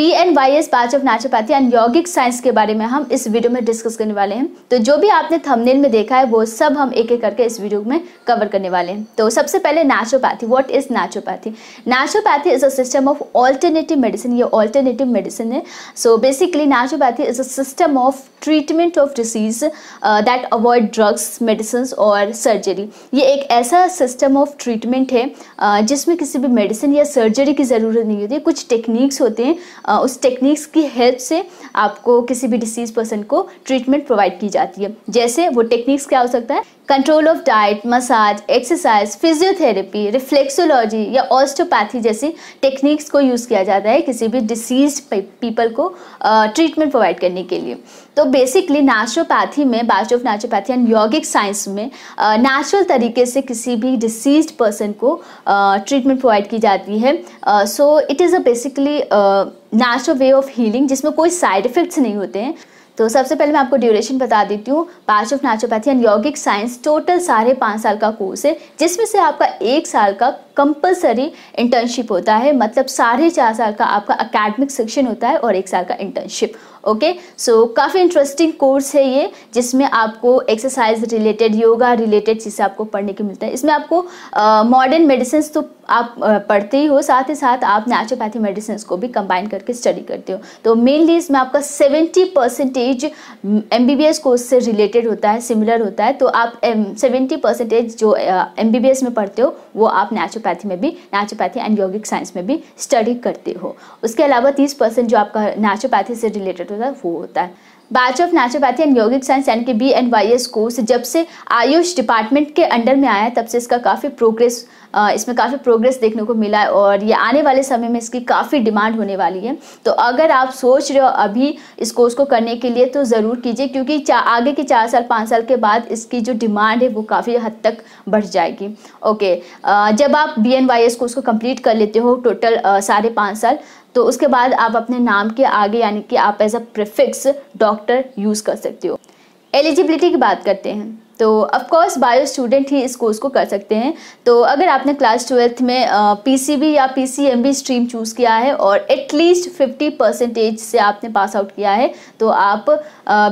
B and Y S batch of naturopathy and यौगिक science के बारे में हम इस वीडियो में डिस्कस करने वाले हैं तो जो भी आपने थंबनेल में देखा है वो सब हम एक एक करके इस वीडियो में कवर करने वाले हैं तो सबसे पहले naturopathy what is naturopathy naturopathy is a system of alternative medicine ये ऑल्टरनेटिव मेडिसिन है so basically naturopathy is a system of treatment of disease that avoid drugs medicine और सर्जरी ये एक ऐसा सिस्टम ऑफ ट्रीटमेंट है uh, जिसमें किसी भी मेडिसिन या सर्जरी की ज़रूरत नहीं होती कुछ टेक्निक्स होते हैं उस टेक्निक्स की हेल्प से आपको किसी भी डिसीज पर्सन को ट्रीटमेंट प्रोवाइड की जाती है जैसे वो टेक्निक्स क्या हो सकता है control of diet massage exercise physiotherapy reflexology या ऑस्टोपैथी जैसी टेक्निक्स को यूज़ किया जाता है किसी भी डिसीज पीपल को ट्रीटमेंट प्रोवाइड करने के लिए तो बेसिकली नेचुरोपैथी में बास्ट ऑफ नेचुरोपैथी एंड यौगिक साइंस में नेचुरल तरीके से किसी भी डिसीज पर्सन को ट्रीटमेंट प्रोवाइड की जाती है so it is a basically natural way of healing जिसमें कोई साइड इफेक्ट्स नहीं होते हैं तो सबसे पहले मैं आपको ड्यूरेशन बता देती हूँ पार्च ऑफ नेचुरोपैथी एंड यौगिक साइंस टोटल साढ़े पाँच साल का कोर्स है जिसमें से आपका एक साल का कंपलसरी इंटर्नशिप होता है मतलब साढ़े चार साल का आपका अकेडमिक सेक्शन होता है और एक साल का इंटर्नशिप ओके सो काफ़ी इंटरेस्टिंग कोर्स है ये जिसमें आपको एक्सरसाइज रिलेटेड योगा रिलेटेड चीज़ें आपको पढ़ने की मिलता है इसमें आपको मॉडर्न मेडिसिन तो आप पढ़ते ही हो साथ ही साथ आप नेचुरोपैथी मेडिसिन को भी कंबाइन करके स्टडी करते हो तो मेनली इसमें आपका seventy percentage percentage M course से रिलेटेड होता है सिमिलर होता है तो आप सेवेंटी um, परसेंटेज जो एम uh, एस में पढ़ते हो वो आप नेचुरोपैथी में भी नेचुरोपैथी एंड योगिक साइंस में भी स्टडी करते हो उसके अलावा तीस परसेंट जो आपका नेचुरोपैथी से रिलेटेड होता है वो होता है बैच ऑफ नेचुरपैथी एंड योगिक साइंस यानी कि B and Y S course जब से आयुष डिपार्टमेंट के अंडर में आया है तब से इसका काफ़ी प्रोग्रेस इसमें काफ़ी प्रोग्रेस देखने को मिला है और ये आने वाले समय में इसकी काफ़ी डिमांड होने वाली है तो अगर आप सोच रहे हो अभी इस कोर्स को करने के लिए तो ज़रूर कीजिए क्योंकि आगे के चार साल पाँच साल के बाद इसकी जो डिमांड है वो काफ़ी हद तक बढ़ जाएगी ओके जब आप B N Y S course को कम्प्लीट कर लेते हो टोटल साढ़े पाँच साल तो उसके बाद आप अपने नाम के आगे यानी कि आप as a prefix doctor use कर सकते हो एलिजिबिलिटी की बात करते हैं तो ऑफकोर्स बायो स्टूडेंट ही इस कोर्स को कर सकते हैं तो अगर आपने क्लास ट्वेल्थ में बी या बी स्ट्रीम चूज़ किया है और एटलीस्ट फिफ्टी परसेंटेज से आपने पास आउट किया है तो आप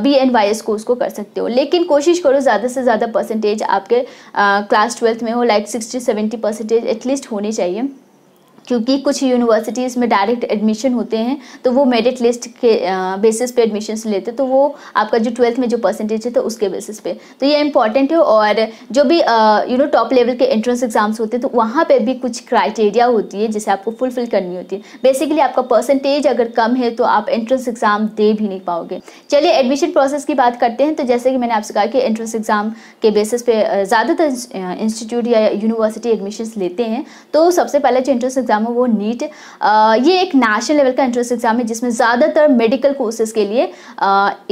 B and Y S course को कर सकते हो लेकिन कोशिश करो ज़्यादा से ज़्यादा परसेंटेज आपके क्लास ट्वेल्थ में हो like sixty seventy percentage at least होने चाहिए क्योंकि कुछ यूनिवर्सिटीज़ में डायरेक्ट एडमिशन होते हैं तो वो मेरिट लिस्ट के बेसिस पे एडमिशन लेते तो वो आपका जो ट्वेल्थ में जो परसेंटेज है तो उसके बेसिस पे तो ये इंपॉर्टेंट है और जो भी यू नो टॉप लेवल के एंट्रेंस एग्जाम्स होते हैं तो वहाँ पर भी कुछ क्राइटेरिया होती है जिसे आपको फुलफिल करनी होती है बेसिकली आपका परसेंटेज अगर कम है तो आप एंट्रेंस एग्ज़ाम दे भी नहीं पाओगे चलिए एडमिशन प्रोसेस की बात करते हैं तो जैसे कि मैंने आपसे कहा कि एंट्रेंस एग्ज़ाम के बेसिस पे ज़्यादातर इंस्टीट्यूट या यूनिवर्सिटी एडमिशन्स लेते हैं तो सबसे पहले जो एंट्रेंस एग्ज़ाम एग्ज़ाम है वो नीट ये एक नेशनल लेवल का एंट्रेंस एग्ज़ाम है जिसमें ज़्यादातर मेडिकल कोर्सेज के लिए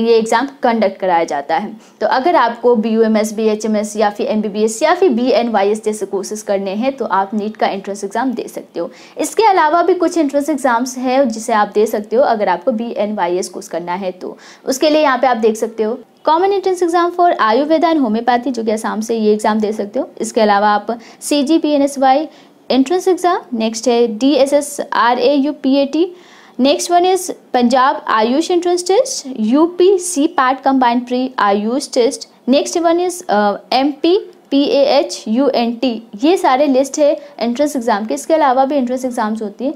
ये एग्ज़ाम कंडक्ट कराया जाता है तो अगर आपको B U M S B H M S या फिर एम बी बी एस या फिर बी एन वाई एस जैसे कोर्सेज करने हैं तो आप नीट का एंट्रेंस एग्ज़ाम दे सकते हो इसके अलावा भी कुछ एंट्रेंस एग्ज़ाम्स हैं जिसे आप दे सकते हो अगर आपको B N Y S course करना है तो उसके लिए यहाँ पे आप देख सकते हो common entrance exam for Ayurveda and homeopathy जो कि आसाम से ये एग्जाम दे सकते हो इसके अलावा आप C G B N S Y entrance exam next है D S S R A U P A T next one is Punjab AYUSH entrance test U P C PAT combined pre AYUSH test next one is M P P A H U N T ये सारे list है entrance exam के इसके अलावा भी entrance exams होती हैं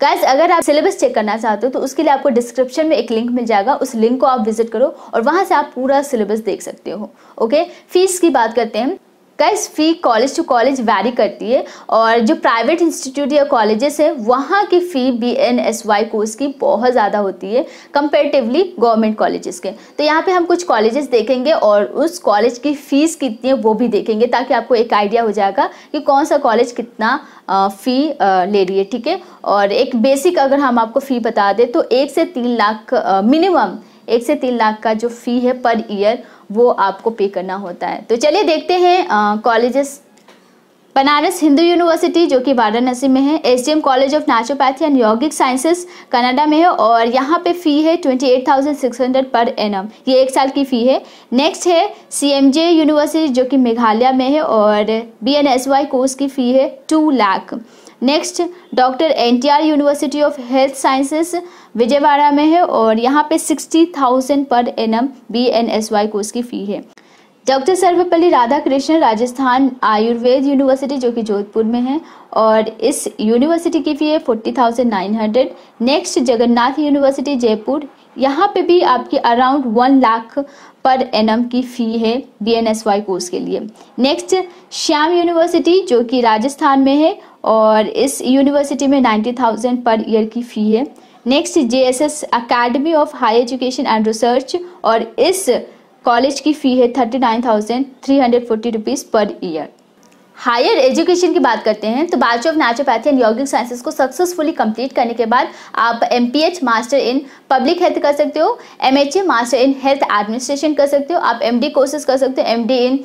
guys अगर आप सिलेबस चेक करना चाहते हो तो उसके लिए आपको डिस्क्रिप्शन में एक लिंक मिल जाएगा उस लिंक को आप विजिट करो और वहाँ से आप पूरा सिलेबस देख सकते हो ओके फीस की बात करते हैं कैस fee college to college vary करती है और जो प्राइवेट इंस्टीट्यूट या कॉलेजेस हैं वहाँ की fee B N S Y course की बहुत ज़्यादा होती है कंपेरेटिवली गवर्नमेंट कॉलेजेस के तो यहाँ पे हम कुछ कॉलेजेस देखेंगे और उस कॉलेज की फ़ीस कितनी है वो भी देखेंगे ताकि आपको एक आइडिया हो जाएगा कि कौन सा कॉलेज कितना फ़ी ले रही है ठीक है और एक बेसिक अगर हम आपको फ़ी बता दें तो एक से तीन लाख मिनिमम एक से तीन लाख का जो फ़ी है पर ईयर वो आपको पे करना होता है तो चलिए देखते हैं कॉलेजेस बनारस हिंदू यूनिवर्सिटी जो कि वाराणसी में है S college of naturopathy and yogic sciences Canada में है और यहाँ पे फ़ी है 28,600 पर एन ये एक साल की फ़ी है नेक्स्ट है सी यूनिवर्सिटी जो कि मेघालय में है और बी कोर्स की फ़ी है two lakh ,00 next doctor R university of health sciences Vijayawada में है और यहाँ पे सिक्सटी थाउजेंड पर N M B N S Y course की फ़ी है डॉक्टर सर्वपल्ली राधाकृष्णन राजस्थान आयुर्वेद यूनिवर्सिटी जो कि जोधपुर में है और इस यूनिवर्सिटी की फी है forty thousand nine hundred next Jagannath university Jaipur यहाँ पे भी आपकी around one lakh per annum की फी है बीएनएसवाई कोर्स के लिए नेक्स्ट श्याम यूनिवर्सिटी जो कि राजस्थान में है और इस यूनिवर्सिटी में नाइन्टी थाउजेंड पर ईयर की फ़ी है next J S S academy of high education and research और इस कॉलेज की फ़ी है thirty nine thousand three hundred forty rupees per year higher education की बात करते हैं तो bachelor of naturopathy and yogic sciences को सक्सेसफुली कंप्लीट करने के बाद आप M master in public health कर सकते हो M master in health administration कर सकते हो आप एम कोर्सेज कर सकते हो एम इन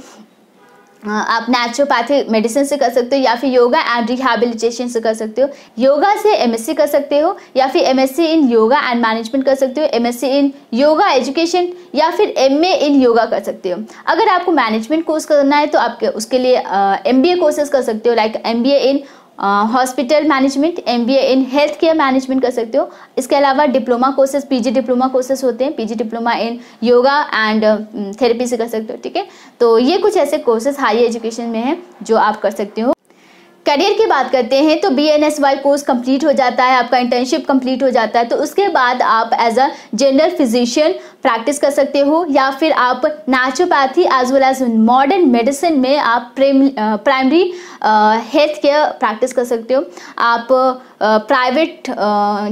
आप नेचुरोपैथी मेडिसिन से कर सकते हो या फिर योगा एंड रिहेबिलिटेशन से कर सकते हो योगा से एमएससी कर सकते हो या फिर MSc in yoga and management कर सकते हो एमएससी इन योगा एजुकेशन या फिर एमए इन योगा कर सकते हो अगर आपको मैनेजमेंट कोर्स करना है तो आप उसके लिए एम बी कोर्सेज कर सकते हो like M B A in hospital management M B A in health care management कर सकते हो इसके अलावा diploma courses PG diploma courses होते हैं PG diploma in yoga and therapy से कर सकते हो ठीक है तो ये कुछ ऐसे कोर्सेज हाई एजुकेशन में हैं जो आप कर सकते हो करियर की बात करते हैं तो B N S Y course complete हो जाता है आपका इंटर्नशिप कंप्लीट हो जाता है तो उसके बाद आप as a general physician practice कर सकते हो या फिर आप naturopathy as well as modern medicine में आप प्राइमरी हेल्थ केयर प्रैक्टिस कर सकते हो आप प्राइवेट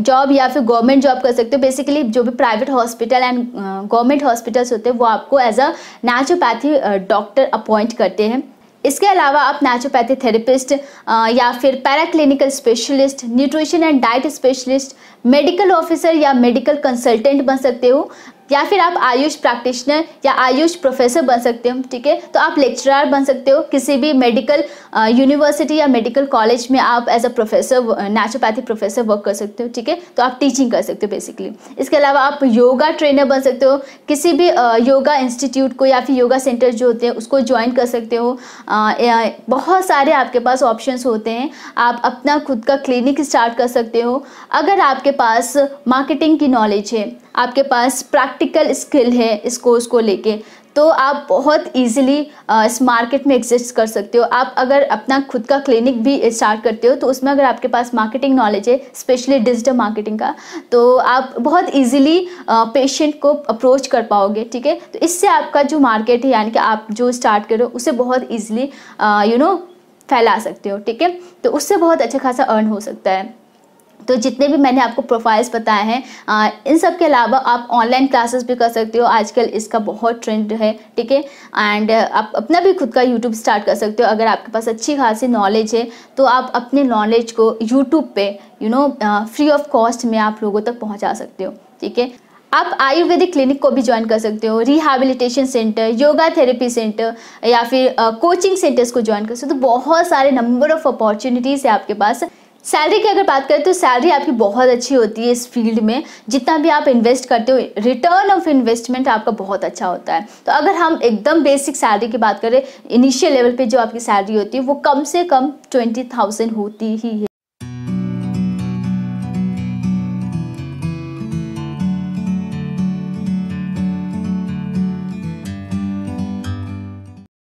जॉब या फिर गवर्नमेंट जॉब कर सकते हो बेसिकली जो भी private hospital and government hospitals होते हैं वो आपको as a naturopathy doctor appoint करते हैं इसके अलावा आप नेचुरोपैथी थेरेपिस्ट या फिर paraclinical specialist nutrition and diet specialist medical officer या मेडिकल कंसल्टेंट बन सकते हो या फिर आप आयुष प्रैक्टिशनर या आयुष प्रोफेसर बन सकते हो ठीक है तो आप लेक्चरर बन सकते हो किसी भी मेडिकल यूनिवर्सिटी या मेडिकल कॉलेज में आप as a professor naturopathy professor work कर सकते हो ठीक है तो आप टीचिंग कर सकते हो बेसिकली इसके अलावा आप योगा ट्रेनर बन सकते हो किसी भी योगा इंस्टीट्यूट को या फिर योगा सेंटर जो होते हैं उसको ज्वाइन कर सकते हो बहुत सारे आपके पास ऑप्शंस होते हैं आप अपना खुद का क्लिनिक स्टार्ट कर सकते हो अगर आपके पास मार्केटिंग की नॉलेज है आपके पास प्रैक्टिकल स्किल है इस कोर्स को लेके तो आप बहुत इजीली इस मार्केट में एग्जिस्ट कर सकते हो आप अगर अपना खुद का क्लिनिक भी स्टार्ट करते हो तो उसमें अगर आपके पास मार्केटिंग नॉलेज है स्पेशली डिजिटल मार्केटिंग का तो आप बहुत इजीली पेशेंट को अप्रोच कर पाओगे ठीक है तो इससे आपका जो मार्केट है यानी कि आप जो स्टार्ट करो उसे बहुत ईजिली यू नो फैला सकते हो ठीक है तो उससे बहुत अच्छा खासा अर्न हो सकता है तो जितने भी मैंने आपको प्रोफाइल्स बताए हैं इन सब के अलावा आप ऑनलाइन क्लासेस भी कर सकते हो आजकल इसका बहुत ट्रेंड है ठीक है एंड आप अपना भी खुद का यूट्यूब स्टार्ट कर सकते हो अगर आपके पास अच्छी खासी नॉलेज है तो आप अपने नॉलेज को यूट्यूब पे you know free of cost में आप लोगों तक पहुँचा सकते हो ठीक है आप आयुर्वेदिक क्लिनिक को भी ज्वाइन कर सकते हो rehabilitation centre yoga therapy centre या फिर कोचिंग सेंटर्स को ज्वाइन कर सकते हो तो बहुत सारे नंबर ऑफ अपॉर्चुनिटीज़ है आपके पास सैलरी की अगर बात करें तो सैलरी आपकी बहुत अच्छी होती है इस फील्ड में जितना भी आप इन्वेस्ट करते हो रिटर्न ऑफ इन्वेस्टमेंट आपका बहुत अच्छा होता है तो अगर हम एकदम बेसिक सैलरी की बात करें इनिशियल लेवल पे जो आपकी सैलरी होती है वो कम से कम ट्वेंटी थाउजेंड होती ही है